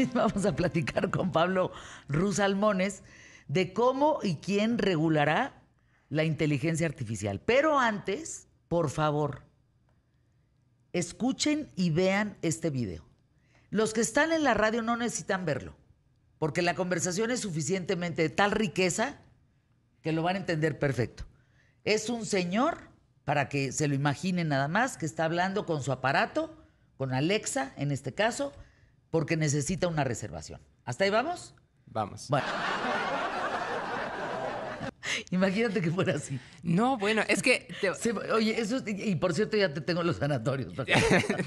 vamos a platicar con Pablo Ruz Almones de cómo y quién regulará la inteligencia artificial. Pero antes, por favor, escuchen y vean este video. Los que están en la radio no necesitan verlo, porque la conversación es suficientemente de tal riqueza que lo van a entender perfecto. Es un señor, para que se lo imaginen nada más, que está hablando con su aparato, con Alexa en este caso, porque necesita una reservación. ¿Hasta ahí vamos? Vamos. Bueno. Imagínate que fuera así. No, bueno, es que. oye, eso. Y por cierto, ya te tengo los sanatorios.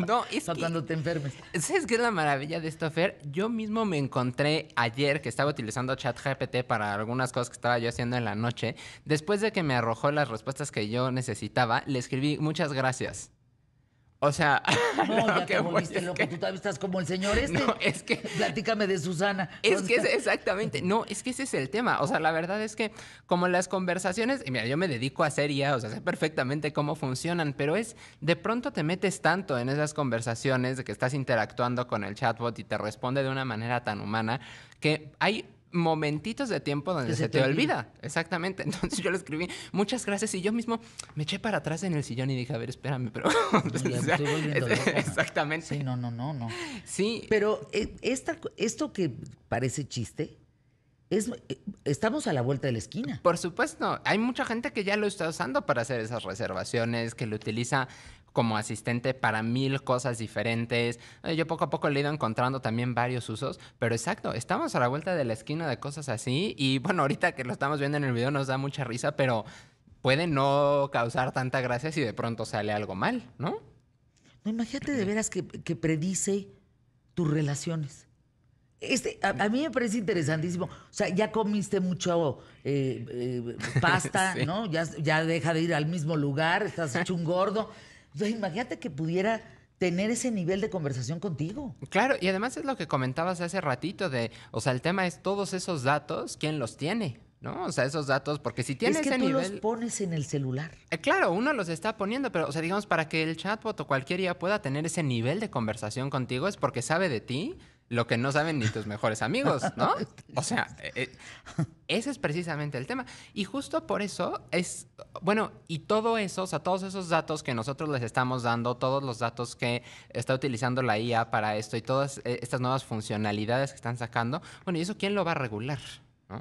no, es cuando te enfermes. ¿Sabes qué es la maravilla de esto, Fer? Yo mismo me encontré ayer que estaba utilizando ChatGPT para algunas cosas que estaba yo haciendo en la noche. Después de que me arrojó las respuestas que yo necesitaba, le escribí muchas gracias. O sea, no, ya te volviste loco. Que... Tú todavía estás como el señor este. es que. Platícame de Susana. Es que exactamente. No, es que ese es el tema. O sea, la verdad es que, como las conversaciones. Y mira, yo me dedico a hacer o sea, sé perfectamente cómo funcionan, pero es. De pronto te metes tanto en esas conversaciones de que estás interactuando con el chatbot y te responde de una manera tan humana que hay momentitos de tiempo donde se, te, olvida. Exactamente. Entonces yo le escribí, muchas gracias, y yo mismo me eché para atrás en el sillón y dije, a ver, espérame, pero... exactamente. Sí, no, no, no, no. Sí. Pero eh, esto que parece chiste, es, eh, estamos a la vuelta de la esquina. Por supuesto, hay mucha gente que ya lo está usando para hacer esas reservaciones, que lo utiliza como asistente para mil cosas diferentes. Eh, yo poco a poco le he ido encontrando también varios usos, pero exacto, estamos a la vuelta de la esquina de cosas así y bueno, ahorita que lo estamos viendo en el video nos da mucha risa, pero puede no causar tanta gracia si de pronto sale algo mal, ¿no? No, imagínate de veras que, predice tus relaciones. Este, a, mí me parece interesantísimo. O sea, ya comiste mucho eh, eh, pasta, ¿no? Ya, ya deja de ir al mismo lugar, estás hecho un gordo. Entonces, imagínate que pudiera tener ese nivel de conversación contigo. Claro, y además es lo que comentabas hace ratito de, o sea, el tema es todos esos datos, ¿quién los tiene? ¿No? O sea, esos datos, porque si tienes es que tú los pones en el celular. Eh, claro, uno los está poniendo, pero, o sea, digamos, para que el chatbot o cualquier cualquiera pueda tener ese nivel de conversación contigo es porque sabe de ti, lo que no saben ni tus mejores amigos, ¿no? O sea, eh, eh, ese es precisamente el tema. Y justo por eso es, bueno, y todo eso, o sea, todos esos datos que nosotros les estamos dando, todos los datos que está utilizando la IA para esto y todas eh, estas nuevas funcionalidades que están sacando, bueno, ¿y eso quién lo va a regular? O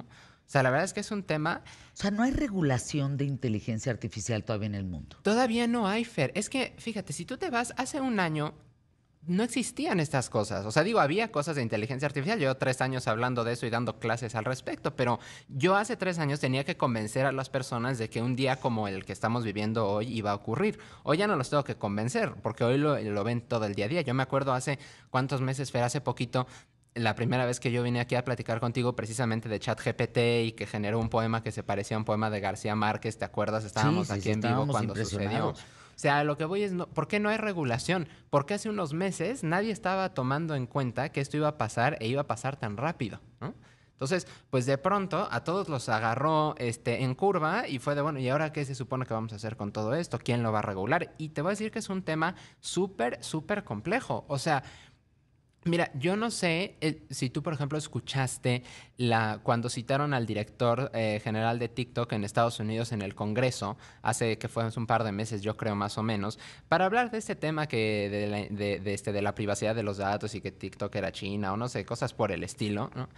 sea, la verdad es que es un tema... O sea, no hay regulación de inteligencia artificial todavía en el mundo. Todavía no hay, Fer. Es que, fíjate, si tú te vas, hace un año no existían estas cosas. O sea, digo, había cosas de inteligencia artificial. Yo tres años hablando de eso y dando clases al respecto, pero yo hace tres años tenía que convencer a las personas de que un día como el que estamos viviendo hoy iba a ocurrir. Hoy ya no los tengo que convencer, porque hoy lo, ven todo el día a día. Yo me acuerdo hace cuántos meses, fue hace poquito, la primera vez que yo vine aquí a platicar contigo precisamente de ChatGPT y que generó un poema que se parecía a un poema de García Márquez, ¿te acuerdas? Estábamos aquí en vivo cuando sucedió. O sea, lo que voy es, ¿por qué no hay regulación? Porque hace unos meses nadie estaba tomando en cuenta que esto iba a pasar e iba a pasar tan rápido, ¿no? Entonces, pues de pronto a todos los agarró este, en curva y fue de, bueno, ¿y ahora qué se supone que vamos a hacer con todo esto? ¿Quién lo va a regular? Y te voy a decir que es un tema súper, súper complejo. O sea, Mira, yo no sé eh, si tú, por ejemplo, escuchaste la, cuando citaron al director eh, general de TikTok en Estados Unidos en el Congreso, hace que fue un par de meses, yo creo más o menos, para hablar de este tema que de la, este, la privacidad de los datos y que TikTok era China o no sé, cosas por el estilo, ¿no?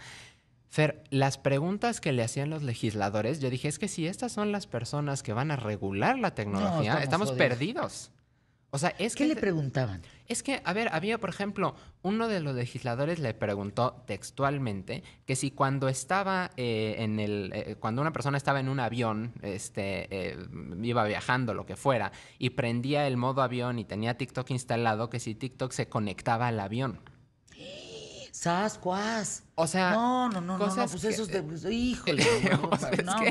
Fer, las preguntas que le hacían los legisladores, yo dije, es que si estas son las personas que van a regular la tecnología, estamos perdidos es ¿Qué le preguntaban? Es que, a ver, había, por ejemplo, uno de los legisladores le preguntó textualmente que si cuando estaba eh, en el. Eh, cuando una persona estaba en un avión, este, eh, iba viajando, lo que fuera, y prendía el modo avión y tenía TikTok instalado, que si TikTok se conectaba al avión. Sascuas. O sea, no, no, no, no, no, pues esos de, pues, híjole, no, no,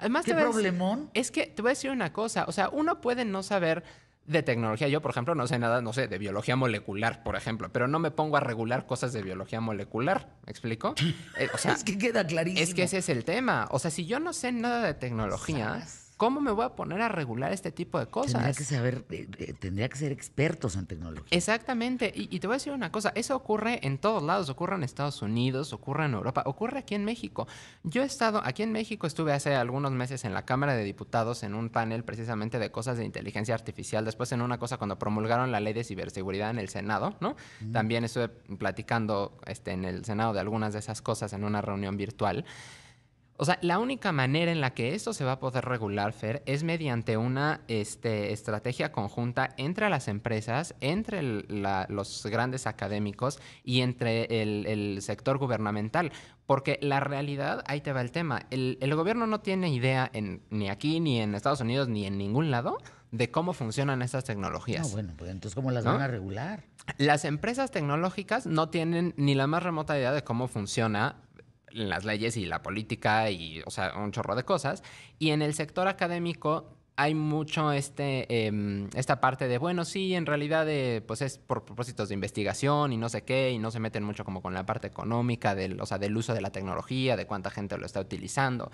Además, ¿Qué problemón? es que te voy a decir una cosa, o sea, uno puede no saber de tecnología. Yo, por ejemplo, no sé nada, no sé, de biología molecular, por ejemplo, pero no me pongo a regular cosas de biología molecular. ¿Me explico? Eh, o sea, es que queda clarísimo. Es que ese es el tema. O sea, si yo no sé nada de tecnología. ¿Cómo me voy a poner a regular este tipo de cosas? Tendría que, saber, eh, eh, tendría que ser expertos en tecnología. Exactamente. Y, te voy a decir una cosa, eso ocurre en todos lados, ocurre en Estados Unidos, ocurre en Europa, ocurre aquí en México. Yo he estado, aquí en México estuve hace algunos meses en la Cámara de Diputados en un panel precisamente de cosas de inteligencia artificial, después en una cosa cuando promulgaron la ley de ciberseguridad en el Senado, ¿no? Mm. También estuve platicando este, en el Senado de algunas de esas cosas en una reunión virtual. O sea, la única manera en la que esto se va a poder regular, Fer, es mediante una este, estrategia conjunta entre las empresas, entre los grandes académicos y entre el, sector gubernamental. Porque la realidad, ahí te va el tema, el, gobierno no tiene idea en, ni aquí, ni en Estados Unidos, ni en ningún lado de cómo funcionan estas tecnologías. No, ah, bueno, pues entonces, ¿cómo las van a regular? Las empresas tecnológicas no tienen ni la más remota idea de cómo funciona las leyes y la política y, o sea, un chorro de cosas. Y en el sector académico hay mucho este, em, esta parte de, bueno, sí, en realidad eh, pues es por propósitos de investigación y no sé qué, y no se meten mucho como con la parte económica, del, o sea, del uso de la tecnología, de cuánta gente lo está utilizando.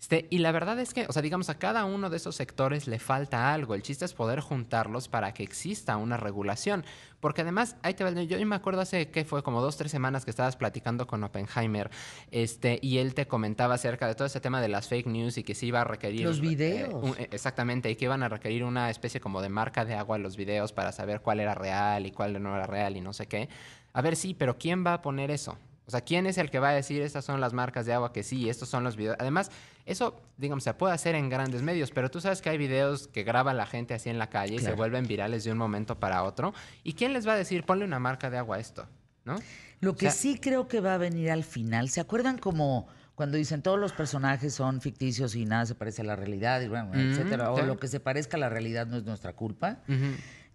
Este, y la verdad es que, o sea, digamos, a cada uno de esos sectores le falta algo. El chiste es poder juntarlos para que exista una regulación. Porque además, ahí te va, yo me acuerdo hace que fue como dos, tres semanas que estabas platicando con Oppenheimer, este, y él te comentaba acerca de todo ese tema de las fake news y que se iba a requerir. Los eh, videos. Eh, exactamente, y que iban a requerir una especie como de marca de agua en los videos para saber cuál era real y cuál no era real y no sé qué. A ver, sí, pero ¿quién va a poner eso? O sea, ¿quién es el que va a decir estas son las marcas de agua que sí, estos son los videos? Además, eso, digamos, se puede hacer en grandes medios, pero tú sabes que hay videos que graba la gente así en la calle y se vuelven virales de un momento para otro. ¿Y quién les va a decir, ponle una marca de agua a esto? ¿No? Lo que sí creo que va a venir al final, ¿se acuerdan como cuando dicen todos los personajes son ficticios y nada se parece a la realidad, etcétera, o lo que se parezca a la realidad no es nuestra culpa?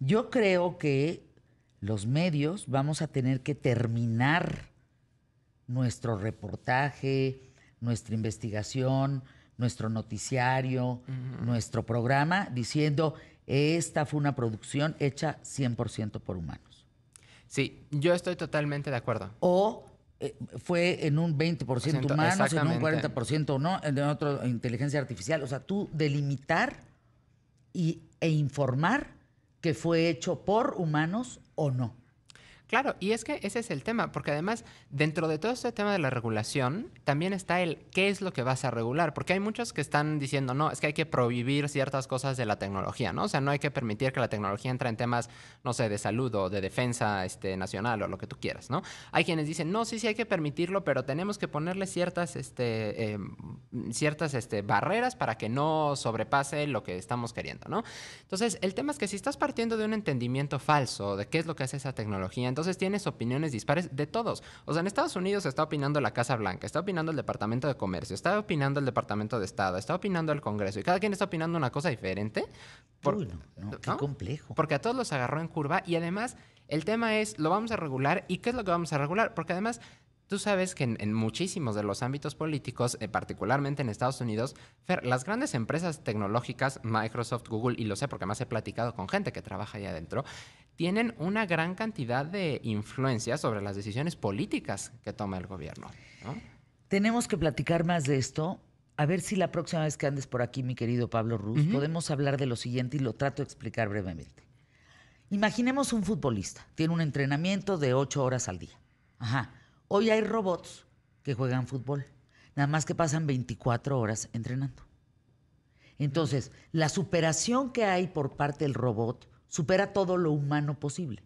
Yo creo que los medios vamos a tener que terminar nuestro reportaje, nuestra investigación, nuestro noticiario, nuestro programa, diciendo, esta fue una producción hecha 100% por humanos. Sí, yo estoy totalmente de acuerdo. O eh, fue en un 20% humanos, en un 40% no, en otro inteligencia artificial. O sea, tú delimitar y, e informar que fue hecho por humanos o no. Claro, y es que ese es el tema, porque además dentro de todo este tema de la regulación también está el qué es lo que vas a regular, porque hay muchos que están diciendo, no, es que hay que prohibir ciertas cosas de la tecnología, ¿no? O sea, no hay que permitir que la tecnología entre en temas, no sé, de salud o de defensa este, nacional o lo que tú quieras, ¿no? Hay quienes dicen, no, sí, sí hay que permitirlo, pero tenemos que ponerle ciertas, este, eh, ciertas este, barreras para que no sobrepase lo que estamos queriendo, ¿no? Entonces, el tema es que si estás partiendo de un entendimiento falso de qué es lo que hace esa tecnología, entonces tienes opiniones dispares de todos. O sea, en Estados Unidos está opinando la Casa Blanca, está opinando el Departamento de Comercio, está opinando el Departamento de Estado, está opinando el Congreso y cada quien está opinando una cosa diferente. qué complejo. Porque a todos los agarró en curva y además el tema es, lo vamos a regular y qué es lo que vamos a regular, porque además Tú sabes que en, muchísimos de los ámbitos políticos, eh, particularmente en Estados Unidos, las grandes empresas tecnológicas, Microsoft, Google, y lo sé porque más he platicado con gente que trabaja ahí adentro, tienen una gran cantidad de influencia sobre las decisiones políticas que toma el gobierno. Tenemos que platicar más de esto. A ver si la próxima vez que andes por aquí, mi querido Pablo Ruz, podemos hablar de lo siguiente y lo trato de explicar brevemente. Imaginemos un futbolista, tiene un entrenamiento de ocho horas al día. Ajá. Hoy hay robots que juegan fútbol, nada más que pasan 24 horas entrenando. Entonces, la superación que hay por parte del robot supera todo lo humano posible.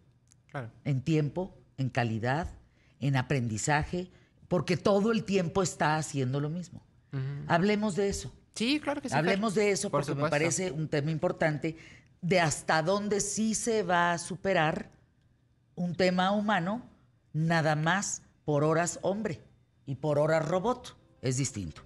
Claro. En tiempo, en calidad, en aprendizaje, porque todo el tiempo está haciendo lo mismo. Hablemos de eso. Sí, claro que sí. Hablemos de eso porque me parece un tema importante de hasta dónde sí se va a superar un tema humano nada más por horas hombre y por horas robot. Es distinto.